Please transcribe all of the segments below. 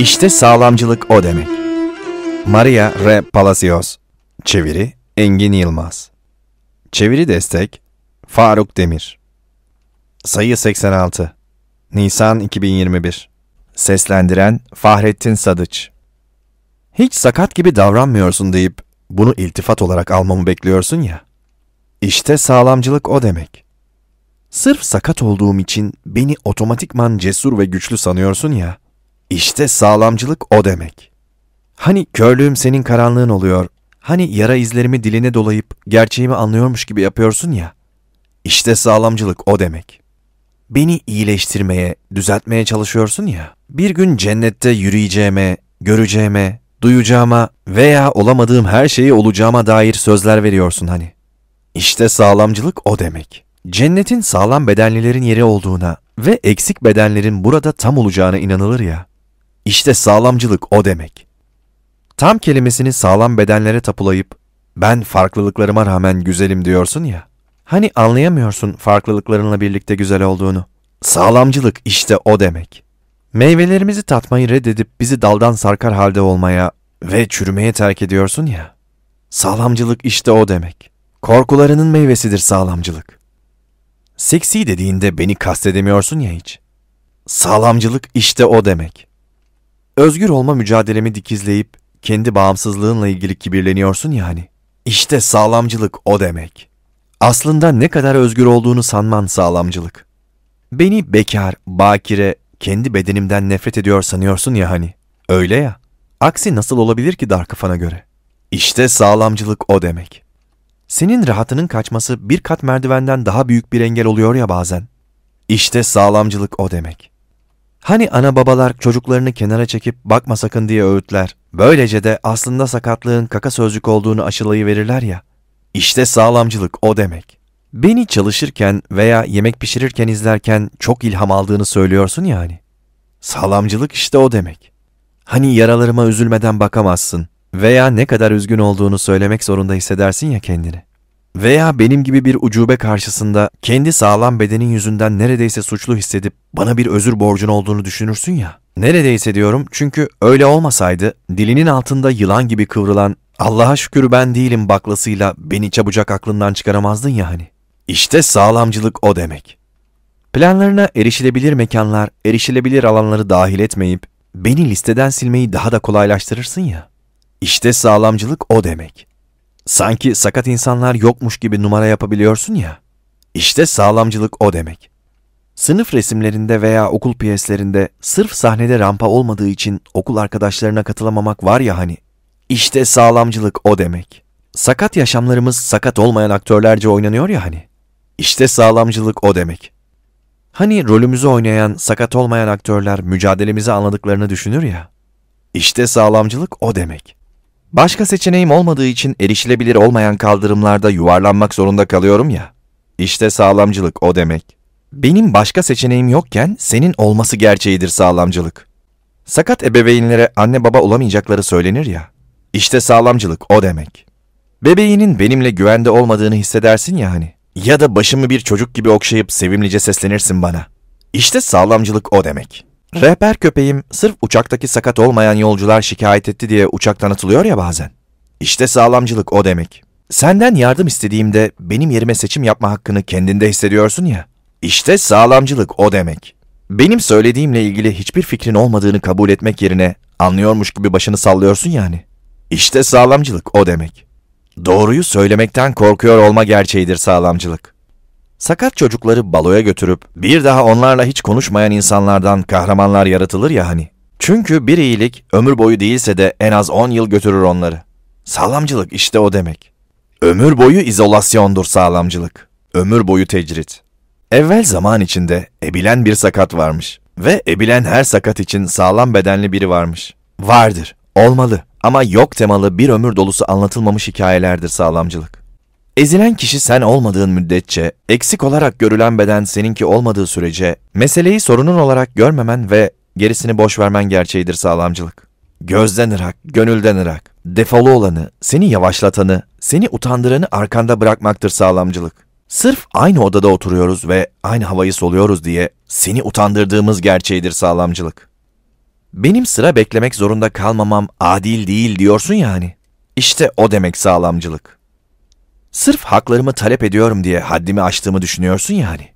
İşte sağlamcılık o demek. Maria R. Palacios Çeviri Engin Yılmaz Çeviri Destek Faruk Demir Sayı 86 Nisan 2021 Seslendiren Fahrettin Sadıç Hiç sakat gibi davranmıyorsun deyip bunu iltifat olarak almamı bekliyorsun ya. İşte sağlamcılık o demek. Sırf sakat olduğum için beni otomatikman cesur ve güçlü sanıyorsun ya.'' İşte sağlamcılık o demek. Hani körlüğüm senin karanlığın oluyor, hani yara izlerimi diline dolayıp gerçeğimi anlıyormuş gibi yapıyorsun ya. İşte sağlamcılık o demek. Beni iyileştirmeye, düzeltmeye çalışıyorsun ya. Bir gün cennette yürüyeceğime, göreceğime, duyacağıma veya olamadığım her şeyi olacağıma dair sözler veriyorsun hani. İşte sağlamcılık o demek. Cennetin sağlam bedenlilerin yeri olduğuna ve eksik bedenlerin burada tam olacağına inanılır ya. İşte sağlamcılık o demek. Tam kelimesini sağlam bedenlere tapulayıp ben farklılıklarıma rağmen güzelim diyorsun ya. Hani anlayamıyorsun farklılıklarınla birlikte güzel olduğunu. Sağlamcılık işte o demek. Meyvelerimizi tatmayı reddedip bizi daldan sarkar halde olmaya ve çürümeye terk ediyorsun ya. Sağlamcılık işte o demek. Korkularının meyvesidir sağlamcılık. Seksi dediğinde beni kastedemiyorsun ya hiç. Sağlamcılık işte o demek.'' Özgür olma mücadelemi dikizleyip kendi bağımsızlığınla ilgili kibirleniyorsun yani. İşte sağlamcılık o demek. Aslında ne kadar özgür olduğunu sanman sağlamcılık. Beni bekar, bakire, kendi bedenimden nefret ediyor sanıyorsun ya hani. Öyle ya. Aksi nasıl olabilir ki dar kafana göre? İşte sağlamcılık o demek. Senin rahatının kaçması bir kat merdivenden daha büyük bir engel oluyor ya bazen. İşte sağlamcılık o demek. Hani ana babalar çocuklarını kenara çekip bakma sakın diye öğütler. Böylece de aslında sakatlığın kaka sözcük olduğunu aşılayıverirler ya. İşte sağlamcılık o demek. Beni çalışırken veya yemek pişirirken izlerken çok ilham aldığını söylüyorsun yani. Sağlamcılık işte o demek. Hani yaralarıma üzülmeden bakamazsın veya ne kadar üzgün olduğunu söylemek zorunda hissedersin ya kendini veya benim gibi bir ucube karşısında kendi sağlam bedenin yüzünden neredeyse suçlu hissedip bana bir özür borcun olduğunu düşünürsün ya. Neredeyse diyorum çünkü öyle olmasaydı dilinin altında yılan gibi kıvrılan Allah'a şükür ben değilim baklasıyla beni çabucak aklından çıkaramazdın ya hani. İşte sağlamcılık o demek. Planlarına erişilebilir mekanlar, erişilebilir alanları dahil etmeyip beni listeden silmeyi daha da kolaylaştırırsın ya. İşte sağlamcılık o demek. Sanki sakat insanlar yokmuş gibi numara yapabiliyorsun ya. İşte sağlamcılık o demek. Sınıf resimlerinde veya okul piyeslerinde sırf sahnede rampa olmadığı için okul arkadaşlarına katılamamak var ya hani. İşte sağlamcılık o demek. Sakat yaşamlarımız sakat olmayan aktörlerce oynanıyor ya hani. İşte sağlamcılık o demek. Hani rolümüzü oynayan sakat olmayan aktörler mücadelemizi anladıklarını düşünür ya. İşte sağlamcılık o demek.'' Başka seçeneğim olmadığı için erişilebilir olmayan kaldırımlarda yuvarlanmak zorunda kalıyorum ya. İşte sağlamcılık o demek. Benim başka seçeneğim yokken senin olması gerçeğidir sağlamcılık. Sakat ebeveynlere anne baba olamayacakları söylenir ya. İşte sağlamcılık o demek. Bebeğinin benimle güvende olmadığını hissedersin ya hani. Ya da başımı bir çocuk gibi okşayıp sevimlice seslenirsin bana. İşte sağlamcılık o demek.'' Rehber köpeğim sırf uçaktaki sakat olmayan yolcular şikayet etti diye uçak tanıtılıyor ya bazen. İşte sağlamcılık o demek. Senden yardım istediğimde benim yerime seçim yapma hakkını kendinde hissediyorsun ya. İşte sağlamcılık o demek. Benim söylediğimle ilgili hiçbir fikrin olmadığını kabul etmek yerine anlıyormuş gibi başını sallıyorsun yani. İşte sağlamcılık o demek. Doğruyu söylemekten korkuyor olma gerçeğidir sağlamcılık. Sakat çocukları baloya götürüp bir daha onlarla hiç konuşmayan insanlardan kahramanlar yaratılır ya hani. Çünkü bir iyilik ömür boyu değilse de en az 10 yıl götürür onları. Sağlamcılık işte o demek. Ömür boyu izolasyondur sağlamcılık. Ömür boyu tecrit. Evvel zaman içinde ebilen bir sakat varmış ve ebilen her sakat için sağlam bedenli biri varmış. Vardır, olmalı ama yok temalı bir ömür dolusu anlatılmamış hikayelerdir sağlamcılık. Ezilen kişi sen olmadığın müddetçe, eksik olarak görülen beden seninki olmadığı sürece, meseleyi sorunun olarak görmemen ve gerisini boş vermen gerçeğidir sağlamcılık. Gözden ırak, gönülden ırak, defalı olanı, seni yavaşlatanı, seni utandıranı arkanda bırakmaktır sağlamcılık. Sırf aynı odada oturuyoruz ve aynı havayı soluyoruz diye seni utandırdığımız gerçeğidir sağlamcılık. Benim sıra beklemek zorunda kalmamam adil değil diyorsun yani. İşte o demek sağlamcılık.'' Sırf haklarımı talep ediyorum diye haddimi aştığımı düşünüyorsun yani.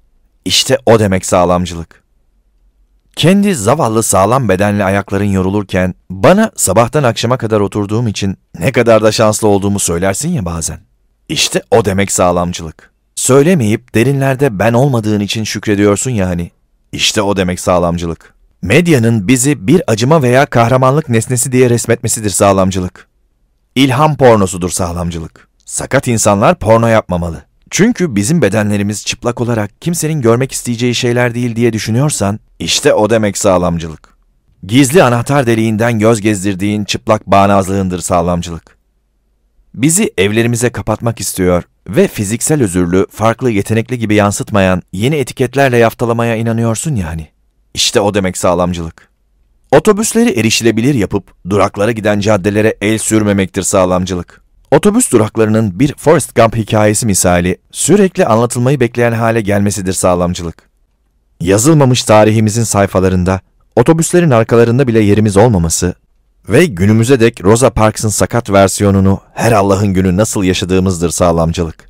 İşte o demek sağlamcılık. Kendi zavallı sağlam bedenli ayakların yorulurken bana sabahtan akşama kadar oturduğum için ne kadar da şanslı olduğumu söylersin ya bazen. İşte o demek sağlamcılık. Söylemeyip derinlerde ben olmadığın için şükrediyorsun yani. İşte o demek sağlamcılık. Medyanın bizi bir acıma veya kahramanlık nesnesi diye resmetmesidir sağlamcılık. İlham pornosudur sağlamcılık. Sakat insanlar porno yapmamalı. Çünkü bizim bedenlerimiz çıplak olarak kimsenin görmek isteyeceği şeyler değil diye düşünüyorsan, işte o demek sağlamcılık. Gizli anahtar deliğinden göz gezdirdiğin çıplak bağnazlığındır sağlamcılık. Bizi evlerimize kapatmak istiyor ve fiziksel özürlü, farklı, yetenekli gibi yansıtmayan yeni etiketlerle yaftalamaya inanıyorsun yani. İşte o demek sağlamcılık. Otobüsleri erişilebilir yapıp duraklara giden caddelere el sürmemektir sağlamcılık. Otobüs duraklarının bir Forrest Gump hikayesi misali sürekli anlatılmayı bekleyen hale gelmesidir sağlamcılık. Yazılmamış tarihimizin sayfalarında, otobüslerin arkalarında bile yerimiz olmaması ve günümüze dek Rosa Parks'ın sakat versiyonunu her Allah'ın günü nasıl yaşadığımızdır sağlamcılık.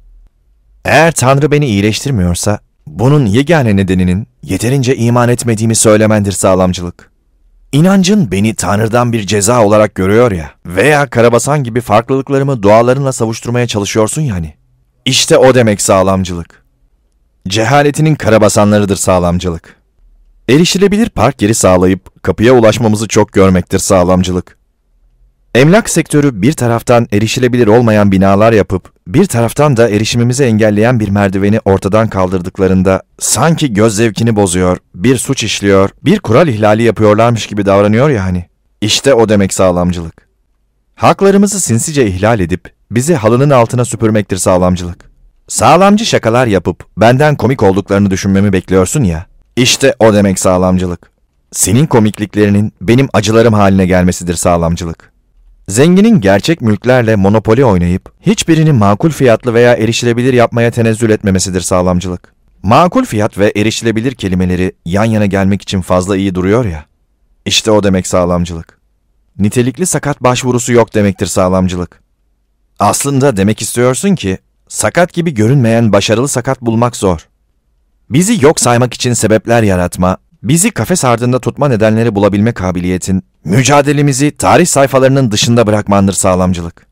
Eğer Tanrı beni iyileştirmiyorsa, bunun yegane nedeninin yeterince iman etmediğimi söylemendir sağlamcılık.'' İnancın beni Tanrı'dan bir ceza olarak görüyor ya veya Karabasan gibi farklılıklarımı dualarınla savuşturmaya çalışıyorsun yani. İşte o demek sağlamcılık. Cehaletinin karabasanlarıdır sağlamcılık. Erişilebilir park yeri sağlayıp kapıya ulaşmamızı çok görmektir sağlamcılık. Emlak sektörü bir taraftan erişilebilir olmayan binalar yapıp, bir taraftan da erişimimizi engelleyen bir merdiveni ortadan kaldırdıklarında sanki göz zevkini bozuyor, bir suç işliyor, bir kural ihlali yapıyorlarmış gibi davranıyor ya hani. İşte o demek sağlamcılık. Haklarımızı sinsice ihlal edip bizi halının altına süpürmektir sağlamcılık. Sağlamcı şakalar yapıp benden komik olduklarını düşünmemi bekliyorsun ya. İşte o demek sağlamcılık. Senin komikliklerinin benim acılarım haline gelmesidir sağlamcılık.'' Zenginin gerçek mülklerle monopoli oynayıp hiçbirini makul fiyatlı veya erişilebilir yapmaya tenezzül etmemesidir sağlamcılık. Makul fiyat ve erişilebilir kelimeleri yan yana gelmek için fazla iyi duruyor ya. İşte o demek sağlamcılık. Nitelikli sakat başvurusu yok demektir sağlamcılık. Aslında demek istiyorsun ki sakat gibi görünmeyen başarılı sakat bulmak zor. Bizi yok saymak için sebepler yaratma, bizi kafes ardında tutma nedenleri bulabilme kabiliyetin, mücadelemizi tarih sayfalarının dışında bırakmandır sağlamcılık.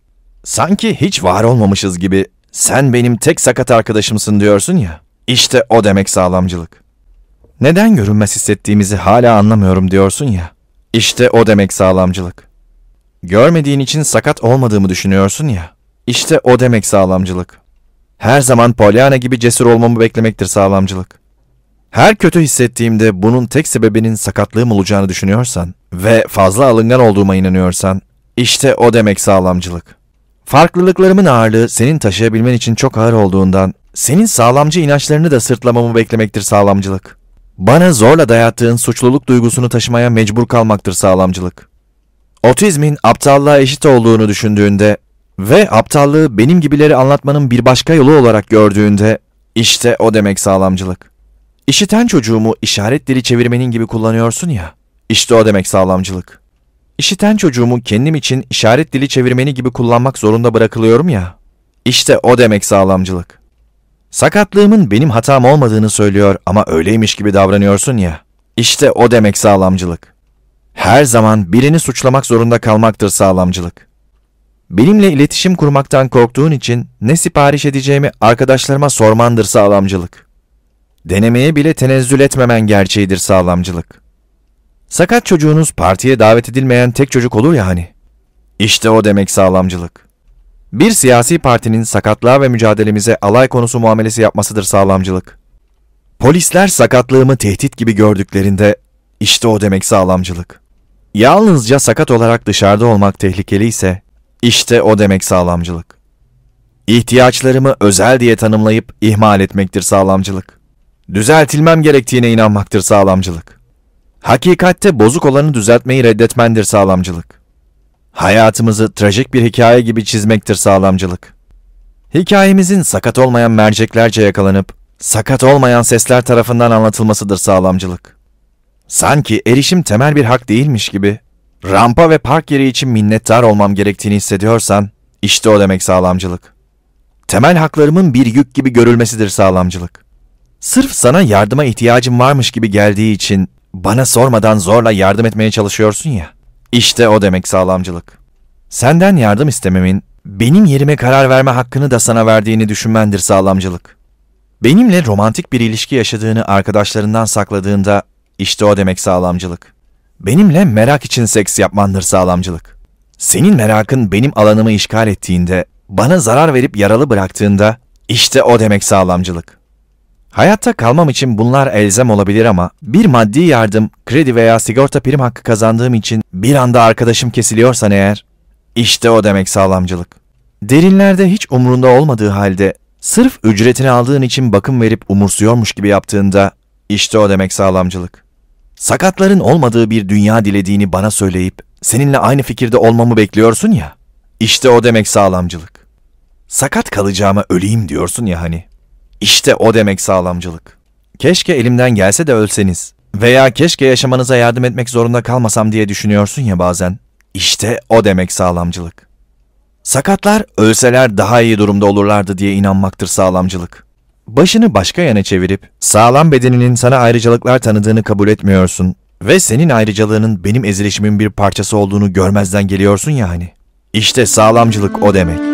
Sanki hiç var olmamışız gibi sen benim tek sakat arkadaşımsın diyorsun ya, işte o demek sağlamcılık. Neden görünmez hissettiğimizi hala anlamıyorum diyorsun ya, işte o demek sağlamcılık. Görmediğin için sakat olmadığımı düşünüyorsun ya, işte o demek sağlamcılık. Her zaman Pollyanna gibi cesur olmamı beklemektir sağlamcılık. Her kötü hissettiğimde bunun tek sebebinin sakatlığım olacağını düşünüyorsan ve fazla alıngan olduğuma inanıyorsan, işte o demek sağlamcılık. Farklılıklarımın ağırlığı senin taşıyabilmen için çok ağır olduğundan, senin sağlamcı inançlarını da sırtlamamı beklemektir sağlamcılık. Bana zorla dayattığın suçluluk duygusunu taşımaya mecbur kalmaktır sağlamcılık. Otizmin aptallığa eşit olduğunu düşündüğünde ve aptallığı benim gibileri anlatmanın bir başka yolu olarak gördüğünde, işte o demek sağlamcılık. İşiten çocuğumu işaret dili çevirmenin gibi kullanıyorsun ya. İşte o demek sağlamcılık. İşiten çocuğumu kendim için işaret dili çevirmeni gibi kullanmak zorunda bırakılıyorum ya. İşte o demek sağlamcılık. Sakatlığımın benim hatam olmadığını söylüyor ama öyleymiş gibi davranıyorsun ya. İşte o demek sağlamcılık. Her zaman birini suçlamak zorunda kalmaktır sağlamcılık. Benimle iletişim kurmaktan korktuğun için ne sipariş edeceğimi arkadaşlarıma sormandır sağlamcılık.'' denemeye bile tenezzül etmemen gerçeğidir sağlamcılık. Sakat çocuğunuz partiye davet edilmeyen tek çocuk olur ya hani. İşte o demek sağlamcılık. Bir siyasi partinin sakatlığa ve mücadelemize alay konusu muamelesi yapmasıdır sağlamcılık. Polisler sakatlığımı tehdit gibi gördüklerinde işte o demek sağlamcılık. Yalnızca sakat olarak dışarıda olmak tehlikeli ise işte o demek sağlamcılık. İhtiyaçlarımı özel diye tanımlayıp ihmal etmektir sağlamcılık düzeltilmem gerektiğine inanmaktır sağlamcılık. Hakikatte bozuk olanı düzeltmeyi reddetmendir sağlamcılık. Hayatımızı trajik bir hikaye gibi çizmektir sağlamcılık. Hikayemizin sakat olmayan merceklerce yakalanıp, sakat olmayan sesler tarafından anlatılmasıdır sağlamcılık. Sanki erişim temel bir hak değilmiş gibi, rampa ve park yeri için minnettar olmam gerektiğini hissediyorsan, işte o demek sağlamcılık. Temel haklarımın bir yük gibi görülmesidir sağlamcılık. Sırf sana yardıma ihtiyacım varmış gibi geldiği için bana sormadan zorla yardım etmeye çalışıyorsun ya. İşte o demek sağlamcılık. Senden yardım istememin, benim yerime karar verme hakkını da sana verdiğini düşünmendir sağlamcılık. Benimle romantik bir ilişki yaşadığını arkadaşlarından sakladığında işte o demek sağlamcılık. Benimle merak için seks yapmandır sağlamcılık. Senin merakın benim alanımı işgal ettiğinde, bana zarar verip yaralı bıraktığında işte o demek sağlamcılık.'' Hayatta kalmam için bunlar elzem olabilir ama bir maddi yardım, kredi veya sigorta prim hakkı kazandığım için bir anda arkadaşım kesiliyorsa eğer, işte o demek sağlamcılık. Derinlerde hiç umrunda olmadığı halde sırf ücretini aldığın için bakım verip umursuyormuş gibi yaptığında işte o demek sağlamcılık. Sakatların olmadığı bir dünya dilediğini bana söyleyip seninle aynı fikirde olmamı bekliyorsun ya. işte o demek sağlamcılık. Sakat kalacağıma öleyim diyorsun ya hani. İşte o demek sağlamcılık. Keşke elimden gelse de ölseniz veya keşke yaşamanıza yardım etmek zorunda kalmasam diye düşünüyorsun ya bazen. İşte o demek sağlamcılık. Sakatlar ölseler daha iyi durumda olurlardı diye inanmaktır sağlamcılık. Başını başka yana çevirip sağlam bedeninin sana ayrıcalıklar tanıdığını kabul etmiyorsun ve senin ayrıcalığının benim ezilişimin bir parçası olduğunu görmezden geliyorsun yani. İşte sağlamcılık o demek.